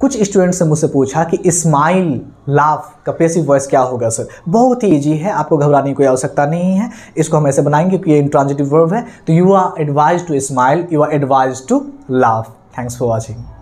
कुछ स्टूडेंट्स ने मुझसे पूछा कि स्माइल लाफ का पेसिव वॉइस क्या होगा सर बहुत ही ईजी है आपको घबराने की कोई आवश्यकता नहीं है इसको हम ऐसे बनाएंगे क्योंकि ये इंट्रांजिटिव वर्ब है तो you are advise to smile you are advise to laugh thanks for watching